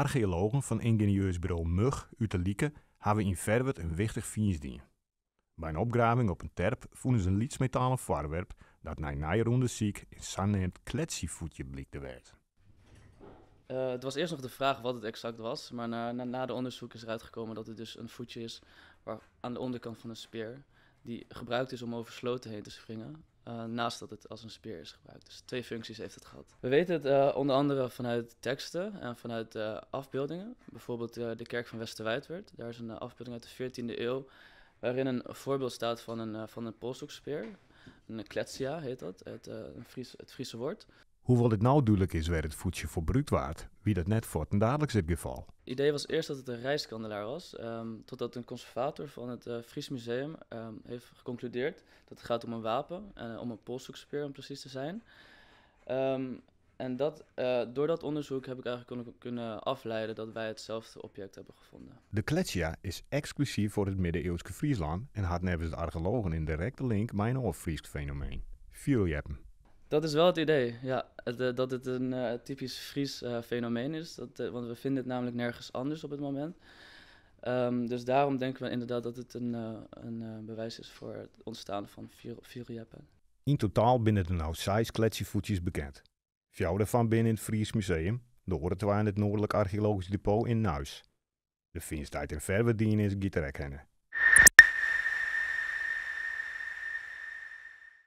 Archeologen van ingenieursbureau Mug uit de hebben in Verwert een wichtig vindst Bij een opgraving op een terp vonden ze een lietsmetalen voorwerp dat na naaironde ziek in sanneemt kletsievoetje blik te werd. Eh, het was eerst nog de vraag wat het exact was, maar na, na, de onderzoek is eruit gekomen dat het dus een voetje is waar, aan de onderkant van een speer, die gebruikt is om over sloten heen te springen. Eh, naast dat het als een speer is gebruikt. Dus twee functies heeft het gehad. We weten het eh, onder andere vanuit teksten en vanuit eh, afbeeldingen. Bijvoorbeeld de kerk van Westerwijdwerd. Daar is een afbeelding uit de 14e eeuw. waarin een voorbeeld staat van een, van een Een kletsia heet dat, het, Fries, het Friese woord. Hoewel het duidelijk is waar het voedsel voor bruut waard, wie dat net voor ten dadelijk het geval. Het idee was eerst dat het een rijskandelaar was, ehm, totdat een conservator van het eh, Fries Museum ehm, heeft geconcludeerd dat het gaat om een wapen, en eh, om een polszoekspeer om precies te zijn. Ehm, en dat, eh, door dat onderzoek heb ik eigenlijk kunnen, kunnen afleiden dat wij hetzelfde object hebben gevonden. De Kletschia is exclusief voor het middeleeuwse Friesland en had nevens de archeologen in directe link met een Fries fenomeen. jeppen. Dat is wel het idee, ja. Eh, dat het een eh, typisch Fries eh, fenomeen is. Dat, want we vinden het namelijk nergens anders op het moment. Ehm, dus daarom denken we inderdaad dat het een, een bewijs is voor het ontstaan van Vierjappen. In totaal binnen de nou zes kletsjevoetjes bekend. Vier van binnen in het Fries Museum, de wij in het Noordelijk Archeologisch Depot in Nuis. De vindstijd en verwerdienen is kennen.